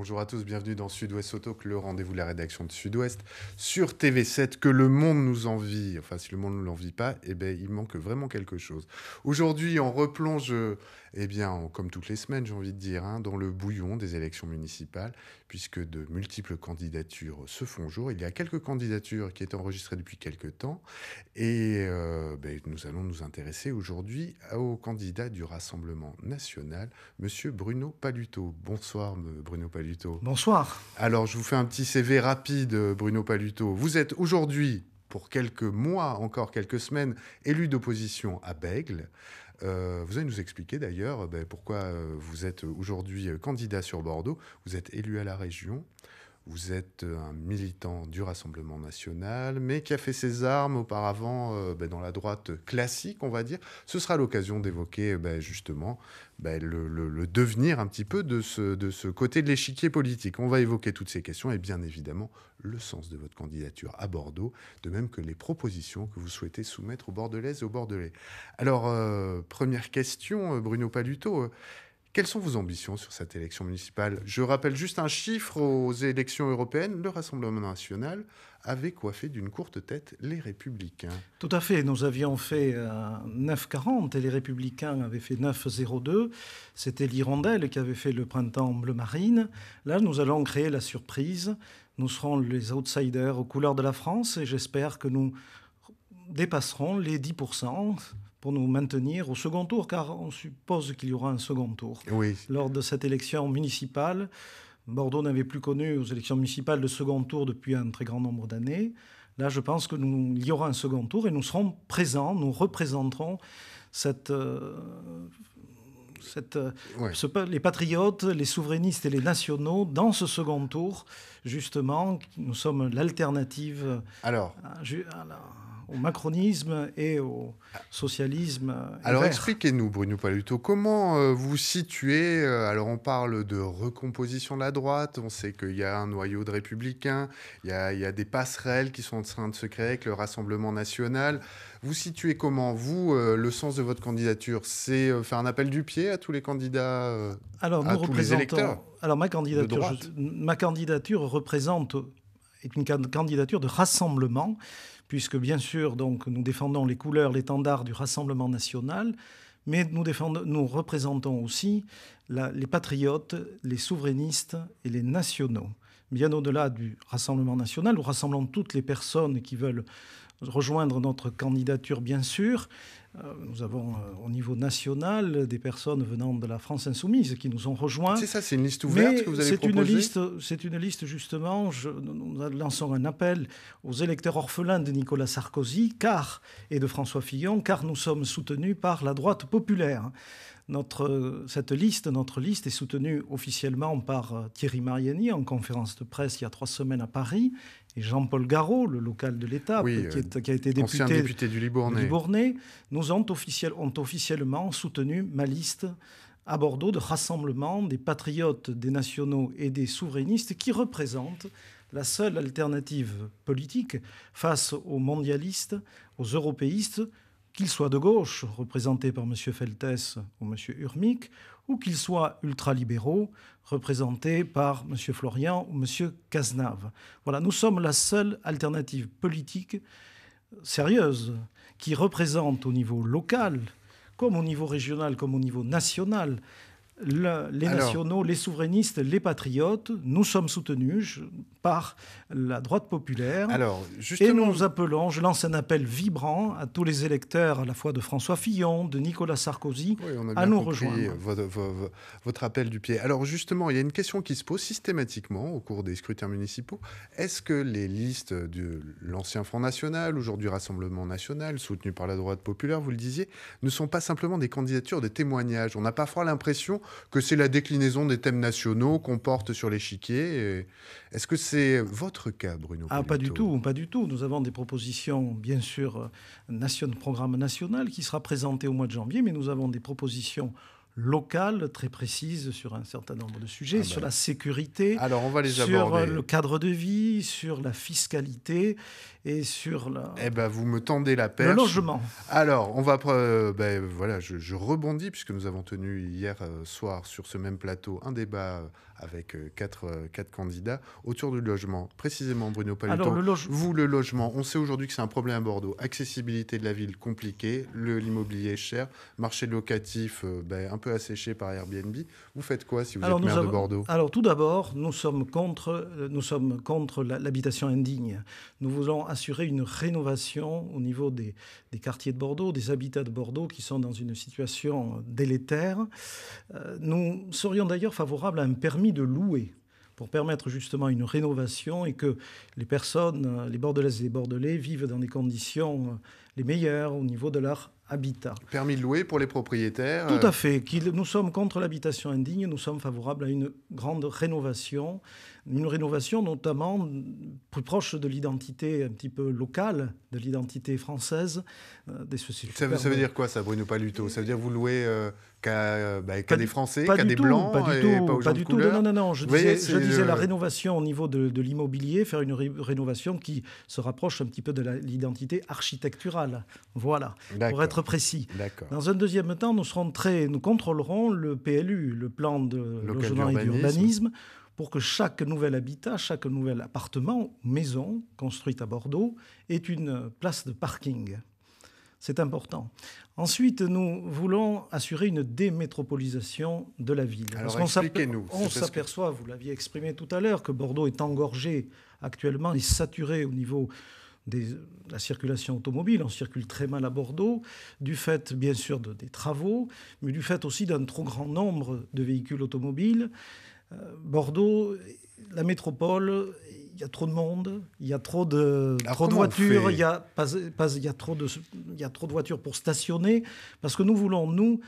Bonjour à tous, bienvenue dans Sud-Ouest Autoc, le rendez-vous de la rédaction de Sud-Ouest sur TV7 que le monde nous envie. Enfin, si le monde ne nous l'envie pas, eh ben, il manque vraiment quelque chose. Aujourd'hui, on replonge eh bien, comme toutes les semaines, j'ai envie de dire, hein, dans le bouillon des élections municipales, puisque de multiples candidatures se font jour. Il y a quelques candidatures qui étaient enregistrées depuis quelques temps, et euh, ben, nous allons nous intéresser aujourd'hui au candidat du Rassemblement national, Monsieur Bruno Paluto. Bonsoir, Bruno Paluto. Bonsoir. Alors, je vous fais un petit CV rapide, Bruno Paluto. Vous êtes aujourd'hui pour quelques mois, encore quelques semaines, élu d'opposition à Bègle. Euh, vous allez nous expliquer d'ailleurs euh, ben, pourquoi euh, vous êtes aujourd'hui candidat sur Bordeaux. Vous êtes élu à la région. Vous êtes euh, un militant du Rassemblement national, mais qui a fait ses armes auparavant euh, ben, dans la droite classique, on va dire. Ce sera l'occasion d'évoquer ben, justement ben, le, devenir un petit peu de ce, côté de l'échiquier politique. On va évoquer toutes ces questions et bien évidemment le sens de votre candidature à Bordeaux, de même que les propositions que vous souhaitez soumettre aux Bordelaises et aux Bordelais. Alors, euh, première question, Bruno Paluto. Quelles sont vos ambitions sur cette élection municipale Je rappelle juste un chiffre aux élections européennes. Le Rassemblement national avait coiffé d'une courte tête les Républicains. Tout à fait. Nous avions fait 9,40 et les Républicains avaient fait 9,02. C'était l'Hirondelle qui avait fait le printemps bleu marine. Là, nous allons créer la surprise. Nous serons les outsiders aux couleurs de la France et j'espère que nous dépasserons les 10% pour nous maintenir au second tour, car on suppose qu'il y aura un second tour. Oui. Lors de cette élection municipale, Bordeaux n'avait plus connu aux élections municipales de second tour depuis un très grand nombre d'années. Là, je pense qu'il y aura un second tour et nous serons présents, nous représenterons cette, euh, cette, euh, les patriotes, les souverainistes et les nationaux dans ce second tour, justement. Nous sommes l'alternative. Alors, au macronisme et au socialisme. Alors expliquez-nous, Bruno Paluto, comment euh, vous situez, euh, alors on parle de recomposition de la droite, on sait qu'il y a un noyau de républicains, il y, a, des passerelles qui sont en train de se créer avec le Rassemblement national. Vous situez comment, vous, euh, le sens de votre candidature C'est faire un appel du pied à tous les candidats, alors, à tous les électeurs alors ma candidature, ma candidature représente est une candidature de rassemblement, puisque bien sûr, donc, nous défendons les couleurs, l'étendard du Rassemblement national, mais nous, défendons, nous représentons aussi les patriotes, les souverainistes et les nationaux. Bien au-delà du Rassemblement national, nous rassemblons toutes les personnes qui veulent rejoindre notre candidature, bien sûr. Euh, nous avons euh, au niveau national des personnes venant de la France insoumise qui nous ont rejoints. C'est ça, c'est une liste ouverte que vous avez proposée une liste, C'est une liste, justement, nous lançons un appel aux électeurs orphelins de Nicolas Sarkozy car, et de François Fillon, car nous sommes soutenus par la droite populaire. Notre, cette liste, notre liste est soutenue officiellement par euh, Thierry Mariani en conférence de presse il y a trois semaines à Paris et Jean-Paul Garot, le local de l'État, euh, qui, a été député, du Libournais. nous ont, ont officiellement soutenu ma liste à Bordeaux de rassemblement des patriotes, des nationaux et des souverainistes qui représentent la seule alternative politique face aux mondialistes, aux européistes, qu'il soit de gauche, représenté par M. Feltès ou M. Urmic, ou qu'ils soient ultralibéraux, représentés par M. Florian ou M. Cazenave. Voilà, nous sommes la seule alternative politique sérieuse qui représente au niveau local, comme au niveau régional, comme au niveau national, les nationaux, les souverainistes, les patriotes. Nous sommes soutenus par la droite populaire. Et nous appelons, je lance un appel vibrant à tous les électeurs, à la fois de François Fillon, de Nicolas Sarkozy, on à nous rejoindre. Votre, appel du pied. Alors justement, il y a une question qui se pose systématiquement au cours des scrutins municipaux. Est-ce que les listes de l'ancien Front National, aujourd'hui Rassemblement National, soutenues par la droite populaire, vous le disiez, ne sont pas simplement des candidatures, des témoignages On n'a parfois l'impression que c'est la déclinaison des thèmes nationaux qu'on porte sur l'échiquier. Est-ce que c'est votre cas, Bruno Ah, pas du tout, pas du tout. Nous avons des propositions, bien sûr, euh, nation, programme national qui sera présenté au mois de janvier, mais nous avons des propositions locales très précises sur un certain nombre de sujets, ah, ben. sur la sécurité, Alors on va les sur euh, le cadre de vie, sur la fiscalité et sur la... Eh ben vous me tendez la Le logement. Alors on va euh, ben, voilà je, rebondis puisque nous avons tenu hier soir sur ce même plateau un débat avec euh, quatre, euh, quatre candidats autour du logement. Précisément, Bruno Alors, vous, le logement, on sait aujourd'hui que c'est un problème à Bordeaux. Accessibilité de la ville compliquée, l'immobilier cher, marché locatif euh, ben, un peu asséché par Airbnb. Vous faites quoi si vous êtes maire de Bordeaux Alors, tout d'abord, nous sommes contre, contre l'habitation indigne. Nous voulons assurer une rénovation au niveau des, quartiers de Bordeaux, des habitats de Bordeaux qui sont dans une situation délétère. nous serions d'ailleurs favorables à un permis de louer pour permettre justement une rénovation et que les personnes, euh, les Bordelaises et les Bordelais, vivent dans des conditions euh, les meilleures au niveau de leur habitat. Permis de louer pour les propriétaires Tout à euh, fait. Nous sommes contre l'habitation indigne, nous sommes favorables à une grande rénovation, une rénovation notamment plus proche de l'identité un petit peu locale, de l'identité française des sociétés. Ça, veut, dire quoi ça, Bruno Paluto Ça veut dire vous louez qu'à euh, bah, des Français, qu'à des Blancs, pas du tout, pas du tout. Non, non, non, je disais, la euh, rénovation au niveau de, l'immobilier, faire une rénovation qui se rapproche un petit peu de l'identité architecturale. Voilà, pour être précis. Dans un deuxième temps, nous, nous contrôlerons le PLU, le plan de logement et d'urbanisme, pour que chaque nouvel habitat, chaque nouvel appartement, maison construite à Bordeaux, ait une place de parking. C'est important. Ensuite, nous voulons assurer une démétropolisation de la ville. Alors expliquez-nous. On s'aperçoit, vous l'aviez exprimé tout à l'heure, que Bordeaux est engorgé actuellement, et saturé au niveau de la circulation automobile. On circule très mal à Bordeaux, du fait bien sûr de, des travaux, mais du fait aussi d'un trop grand nombre de véhicules automobiles. Euh, Bordeaux, la métropole, il y a trop de monde, il y a trop de, voitures, il y, a, pas, pas, il, y trop de, il y trop de voitures pour stationner, parce que nous voulons, nous,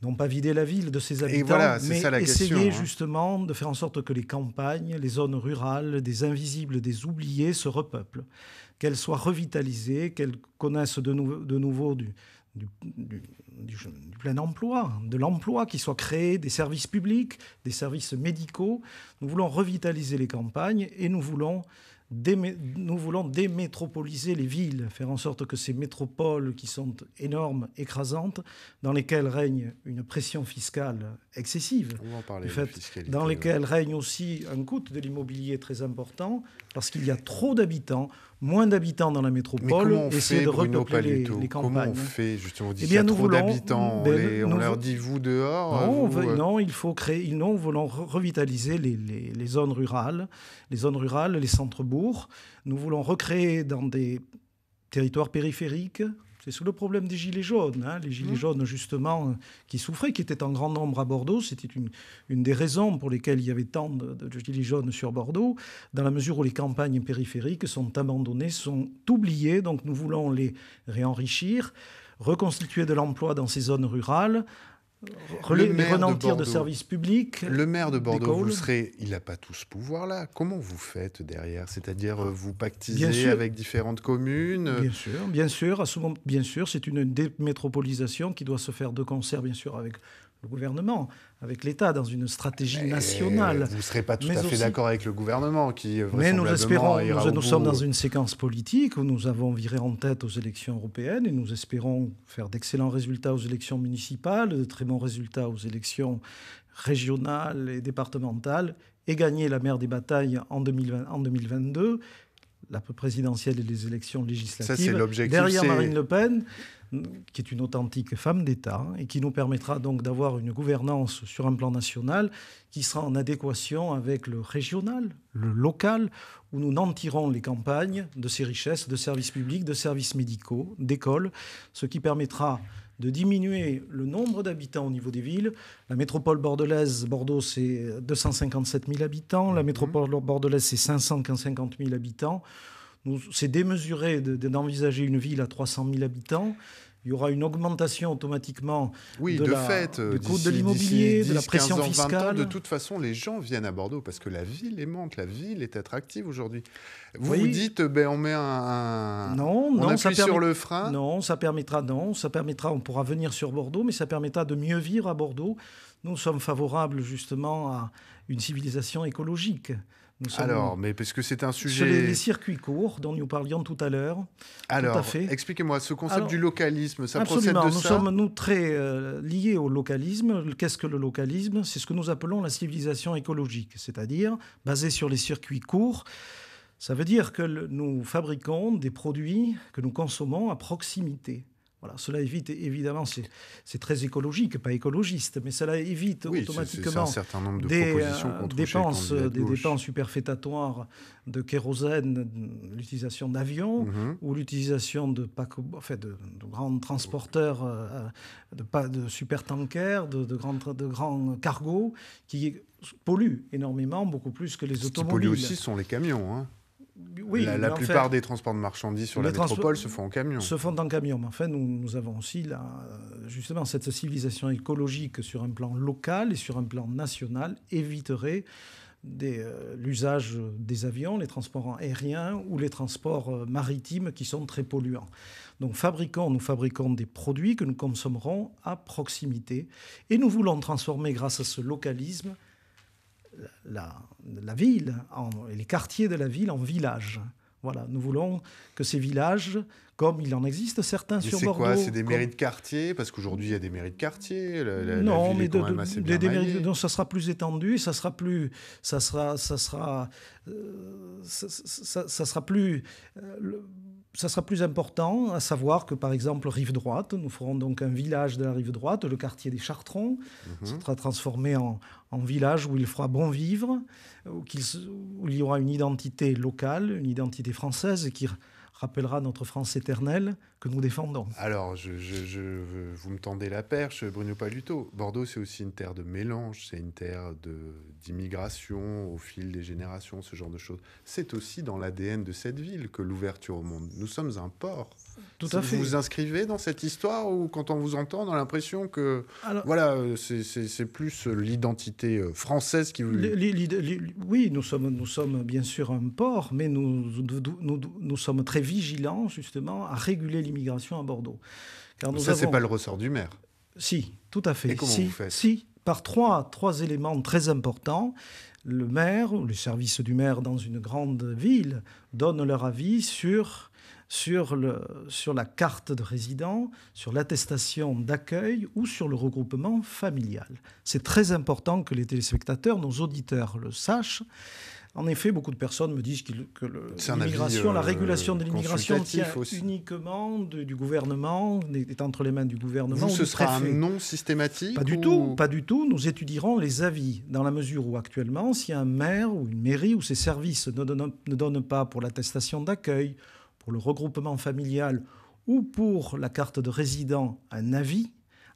non pas vider la ville de ses habitants, mais essayer hein. justement de faire en sorte que les campagnes, les zones rurales, des invisibles, des oubliés se repeuplent, qu'elles soient revitalisées, qu'elles connaissent de, de nouveau du du, plein emploi, hein, de l'emploi qui soit créé, des services publics, des services médicaux. Nous voulons revitaliser les campagnes et nous voulons nous voulons démétropoliser les villes, faire en sorte que ces métropoles qui sont énormes, écrasantes, dans lesquelles règne une pression fiscale excessive, dans lesquelles règne aussi un coût de l'immobilier très important, parce qu'il y a trop d'habitants, moins d'habitants dans la métropole, essayer de repeupler les, Comment on hein. fait justement eh y a trop d'habitants, on, ben, leur dit vous dehors. Non, euh. il faut créer, nous voulons revitaliser les, zones rurales, les zones rurales, les centres-bourgs. Nous voulons recréer dans des territoires périphériques, c'est sous le problème des Gilets jaunes. Hein, les Gilets mmh. jaunes, justement, euh, qui souffraient, qui étaient en grand nombre à Bordeaux. C'était une, des raisons pour lesquelles il y avait tant de, de, Gilets jaunes sur Bordeaux, dans la mesure où les campagnes périphériques sont abandonnées, sont oubliées. Donc nous voulons les réenrichir, reconstituer de l'emploi dans ces zones rurales, le maire de, Bordeaux, services Le maire de Bordeaux, vous serez, il n'a pas tout ce pouvoir-là. Comment vous faites derrière C'est-à-dire euh, vous pactisez avec différentes communes euh? Bien sûr, bien sûr. bien sûr, c'est une démétropolisation qui doit se faire de concert, bien sûr, avec le gouvernement, avec l'État, dans une stratégie nationale. Vous ne serez pas tout à fait d'accord avec le gouvernement qui, Mais nous espérons, nous, nous sommes dans une séquence politique où nous avons viré en tête aux élections européennes et nous espérons faire d'excellents résultats aux élections municipales, de très bons résultats aux élections régionales et départementales et gagner la mer des batailles en 2022 la présidentielle et les élections législatives Ça, derrière Marine Le Pen, qui est une authentique femme d'État hein, et qui nous permettra donc d'avoir une gouvernance sur un plan national qui sera en adéquation avec le régional, le local, où nous nantirons les campagnes de ces richesses de services publics, de services médicaux, d'écoles, ce qui permettra de diminuer le nombre d'habitants au niveau des villes. La métropole bordelaise, Bordeaux, c'est 257 000 habitants. La mhm. métropole bordelaise, c'est 550 000 habitants. C'est démesuré d'envisager une ville à 300 000 habitants il y aura une augmentation automatiquement de, la, fait, du coût de l'immobilier, de la pression fiscale. de toute façon, les gens viennent à Bordeaux parce que la ville est manque la ville est attractive aujourd'hui. Vous vous dites, ben, on met un, non, on non, appuie ça sur le frein. Non, ça permettra, non, ça permettra, on pourra venir sur Bordeaux, mais ça permettra de mieux vivre à Bordeaux. Nous sommes favorables justement à une civilisation écologique. Alors, mais parce que c'est un sujet. les, circuits courts dont nous parlions tout à l'heure. Alors, expliquez-moi, ce concept du localisme, ça procède de nous sommes, nous, très euh, liés au localisme. Qu'est-ce que le localisme C'est ce que nous appelons la civilisation écologique, c'est-à-dire basée sur les circuits courts. Ça veut dire que nous fabriquons des produits que nous consommons à proximité. Voilà, cela évite, évidemment, c'est très écologique, pas écologiste, mais cela évite automatiquement nombre de des, euh, dépenses, des dépenses superfétatoires de kérosène, l'utilisation d'avions mhm. ou l'utilisation de, de, de, grands transporteurs, euh, de de, de supertankers, de, de, grands, de grands cargos qui polluent énormément, beaucoup plus que les automobiles. Ce qui pollue aussi sont les camions. Hein la, plupart des transports de marchandises sur la métropole se font en camion. Se font en camion. Mais enfin, nous, avons aussi euh, justement cette civilisation écologique sur un plan local et sur un plan national éviterait euh, l'usage des avions, les transports aériens ou les transports euh, maritimes qui sont très polluants. Donc fabriquons, nous fabriquons des produits que nous consommerons à proximité et nous voulons transformer grâce à ce localisme la, ville et les quartiers de la ville en villages. Voilà, nous voulons que ces villages, comme il en existe certains sur Bordeaux... C'est quoi C'est des mairies de quartier Parce qu'aujourd'hui, il y a des mairies de quartier. non, mais ça sera plus étendu, ça sera plus... Ça sera... Ça sera, euh, ça, sera plus... Euh, ça sera plus important, à savoir que par exemple, rive droite, nous ferons donc un village de la rive droite, le quartier des Chartrons, mhm. sera transformé en, village où il fera bon vivre, où il y aura une identité locale, une identité française qui rappellera notre France éternelle, que nous défendons. Alors, je, vous me tendez la perche, Bruno Paluto. Bordeaux, c'est aussi une terre de mélange, c'est une terre d'immigration au fil des générations, ce genre de choses. C'est aussi dans l'ADN de cette ville que l'ouverture au monde. Nous sommes un port. Tout à fait. Vous vous inscrivez dans cette histoire ou quand on vous entend, on a l'impression que voilà, c'est plus l'identité euh, française qui vous. Oui, nous sommes, nous sommes bien sûr un port, mais nous, nous, nous sommes très vigilants justement à réguler l'immigration migration à Bordeaux. Car ça, ce n'est pas le ressort du maire. Si, tout à fait. Et si, Si, par trois, trois éléments très importants. Le maire, ou les services du maire dans une grande ville, donne leur avis sur sur, le, sur la carte de résident, sur l'attestation d'accueil ou sur le regroupement familial. C'est très important que les téléspectateurs, nos auditeurs le sachent. En effet, beaucoup de personnes me disent que la euh, régulation de l'immigration tient uniquement du gouvernement, est entre les mains du gouvernement. ce sera un non systématique Pas du tout, pas du tout. Nous étudierons les avis, dans la mesure où actuellement, si un maire ou une mairie ou ses services ne donnent, ne donnent pas pour l'attestation d'accueil, pour le regroupement familial ou pour la carte de résident un avis,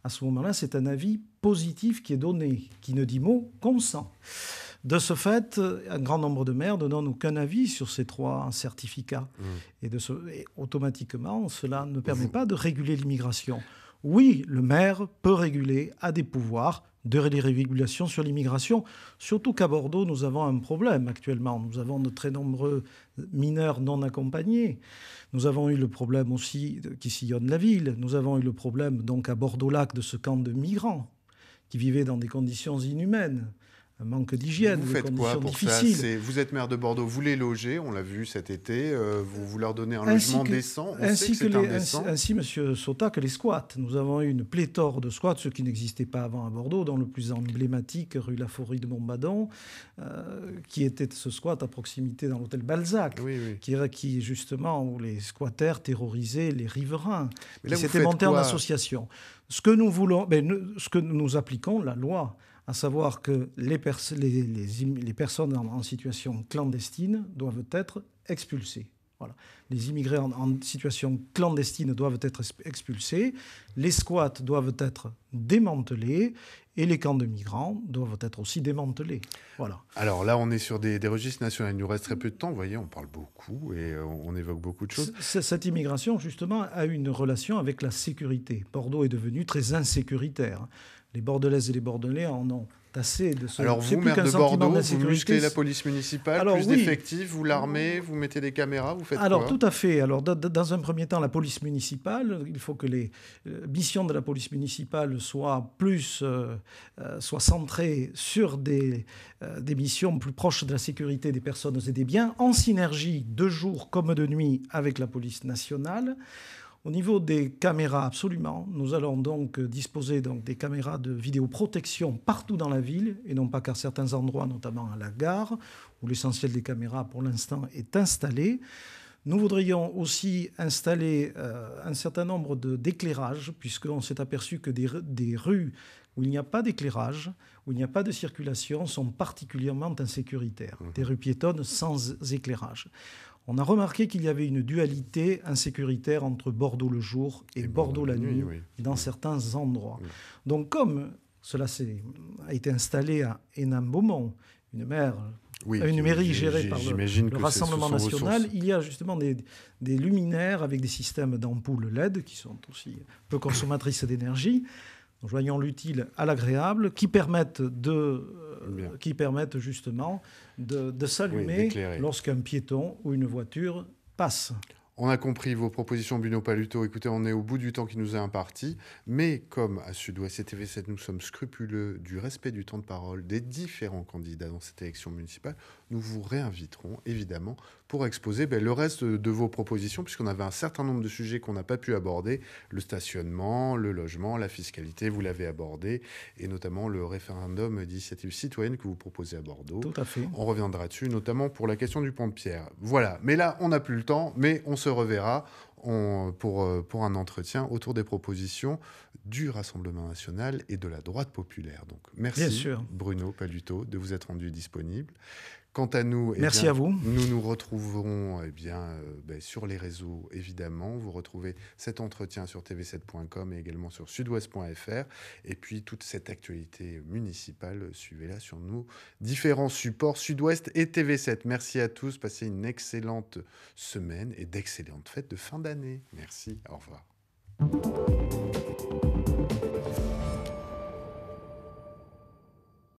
à ce moment-là, c'est un avis positif qui est donné, qui ne dit mot consent. De ce fait, un grand nombre de maires ne donnent aucun avis sur ces trois certificats. Mmh. Et, de ce, automatiquement, cela ne permet mmh. pas de réguler l'immigration. Oui, le maire peut réguler, a des pouvoirs de régulation sur l'immigration, surtout qu'à Bordeaux, nous avons un problème actuellement. Nous avons de très nombreux mineurs non accompagnés. Nous avons eu le problème aussi qui sillonne la ville. Nous avons eu le problème donc à Bordeaux-Lac de ce camp de migrants qui vivaient dans des conditions inhumaines un manque d'hygiène. Vous faites quoi pour ça Vous êtes maire de Bordeaux, vous les logez, on l'a vu cet été, euh, vous, voulez leur donnez un logement décent. On ainsi, sait que, que les, indécent. Ainsi, monsieur Sota, que les squats. Nous avons eu une pléthore de squats, ce qui n'existait pas avant à Bordeaux, dans le plus emblématique, rue Laforie de Montbadon, euh, qui était ce squat à proximité dans l'hôtel Balzac, Qui, qui justement, où les squatters terrorisaient les riverains. Mais c'était qui en association. Ce que nous voulons, ce que nous appliquons, la loi à savoir que les, les, les, personnes en, situation clandestine doivent être expulsées. Voilà. Les immigrés en, situation clandestine doivent être expulsés, les squats doivent être démantelés et les camps de migrants doivent être aussi démantelés. Voilà. Alors là, on est sur des, registres nationaux. Il nous reste très peu de temps. Vous voyez, on parle beaucoup et euh, on, évoque beaucoup de choses. cette immigration, justement, a une relation avec la sécurité. Bordeaux est devenu très insécuritaire les Bordelaises et les Bordelais en ont assez de ce. Alors vous, maire de Bordeaux, vous musclez la police municipale, plus d'effectifs, vous l'armez, vous mettez des caméras, vous faites Alors, tout à fait. Alors dans un premier temps, la police municipale, il faut que les euh, missions de la police municipale soient plus euh, euh, soient centrées sur des, des missions plus proches de la sécurité des personnes et des biens, en synergie de jour comme de nuit avec la police nationale. Au niveau des caméras, absolument. Nous allons donc disposer donc des caméras de vidéoprotection partout dans la ville, et non pas qu'à certains endroits, notamment à la gare, où l'essentiel des caméras pour l'instant est installé. Nous voudrions aussi installer euh, un certain nombre d'éclairages, puisqu'on s'est aperçu que des, rues où il n'y a pas d'éclairage, où il n'y a pas de circulation, sont particulièrement insécuritaires. Mmh. Des rues piétonnes sans éclairage on a remarqué qu'il y avait une dualité insécuritaire entre Bordeaux le jour et, Bordeaux, la nuit, dans certains endroits. Donc comme cela a été installé à Hénin-Beaumont, une mairie gérée par le, Rassemblement national, il y a justement des, des luminaires avec des systèmes d'ampoules LED qui sont aussi peu consommatrices d'énergie joignons l'utile à l'agréable, qui permettent euh, qui permettent justement de, s'allumer lorsqu'un piéton ou une voiture passe. On a compris vos propositions, Bruno Paluto. Écoutez, on est au bout du temps qui nous est imparti. Mais comme à Sud-Ouest et TV7, nous sommes scrupuleux du respect du temps de parole des différents candidats dans cette élection municipale, nous vous réinviterons, évidemment, pour exposer ben, le reste de vos propositions, puisqu'on avait un certain nombre de sujets qu'on n'a pas pu aborder. Le stationnement, le logement, la fiscalité, vous l'avez abordé, et notamment le référendum d'initiative citoyenne que vous proposez à Bordeaux. Tout à fait. On reviendra dessus, notamment pour la question du pont de pierre. Voilà. Mais là, on n'a plus le temps, mais on se reverra on, pour, euh, pour un entretien autour des propositions du Rassemblement national et de la droite populaire. Donc merci Bruno Paluto de vous être rendu disponible. Quant à nous, eh Nous nous retrouverons eh bien, euh, ben, sur les réseaux, évidemment. Vous retrouvez cet entretien sur tv7.com et également sur sudouest.fr. Et puis toute cette actualité municipale, suivez-la sur nos différents supports Sud-Ouest et TV7. Merci à tous. Passez une excellente semaine et d'excellentes fêtes de fin d'année. Merci. Au revoir.